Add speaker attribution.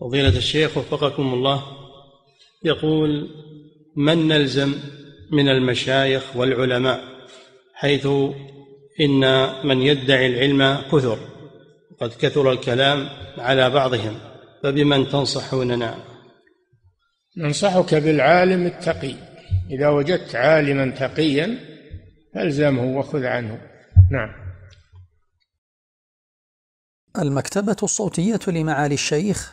Speaker 1: فضيلة الشيخ وفقكم الله يقول من نلزم من المشايخ والعلماء حيث إن من يدعي العلم كثر قد كثر الكلام على بعضهم فبمن تنصحوننا نعم؟
Speaker 2: ننصحك بالعالم التقي إذا وجدت عالما تقيا فالزمه
Speaker 3: وخذ عنه نعم المكتبة الصوتية لمعالي الشيخ